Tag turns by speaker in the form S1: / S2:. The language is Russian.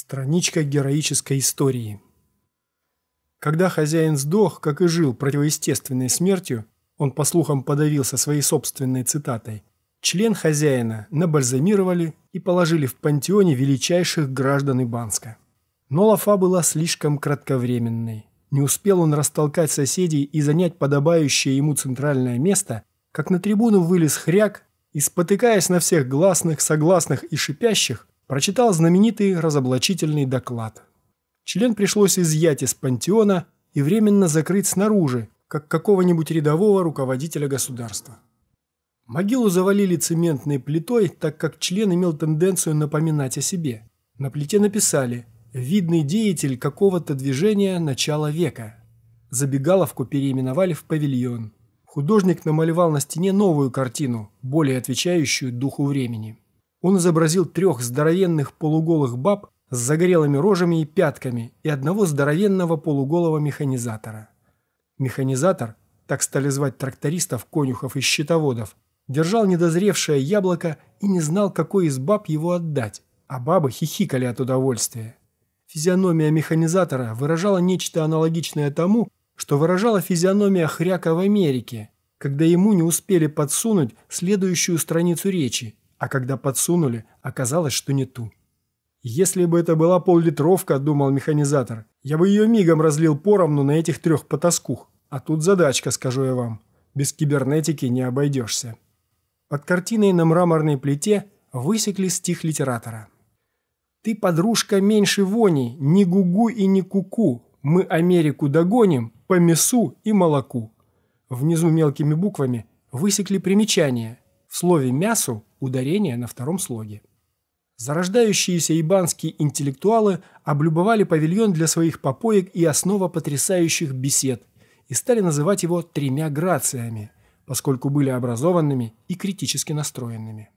S1: Страничка героической истории. Когда хозяин сдох, как и жил противоестественной смертью, он по слухам подавился своей собственной цитатой, член хозяина набальзамировали и положили в пантеоне величайших граждан Ибанска. Но лафа была слишком кратковременной. Не успел он растолкать соседей и занять подобающее ему центральное место, как на трибуну вылез хряк и, спотыкаясь на всех гласных, согласных и шипящих, прочитал знаменитый разоблачительный доклад. Член пришлось изъять из пантеона и временно закрыть снаружи, как какого-нибудь рядового руководителя государства. Могилу завалили цементной плитой, так как член имел тенденцию напоминать о себе. На плите написали «Видный деятель какого-то движения начала века». Забегаловку переименовали в павильон. Художник намалевал на стене новую картину, более отвечающую духу времени. Он изобразил трех здоровенных полуголых баб с загорелыми рожами и пятками и одного здоровенного полуголого механизатора. Механизатор, так стали звать трактористов, конюхов и счетоводов, держал недозревшее яблоко и не знал, какой из баб его отдать, а бабы хихикали от удовольствия. Физиономия механизатора выражала нечто аналогичное тому, что выражала физиономия хряка в Америке, когда ему не успели подсунуть следующую страницу речи, а когда подсунули, оказалось, что не ту. «Если бы это была поллитровка, — думал механизатор, — я бы ее мигом разлил поровну на этих трех потаскух. А тут задачка, скажу я вам. Без кибернетики не обойдешься». Под картиной на мраморной плите высекли стих литератора. «Ты, подружка, меньше вони, ни гугу и ни куку. Мы Америку догоним по мясу и молоку». Внизу мелкими буквами высекли примечание – слове «мясу» ударение на втором слоге. Зарождающиеся ибанские интеллектуалы облюбовали павильон для своих попоек и основа потрясающих бесед и стали называть его «тремя грациями», поскольку были образованными и критически настроенными.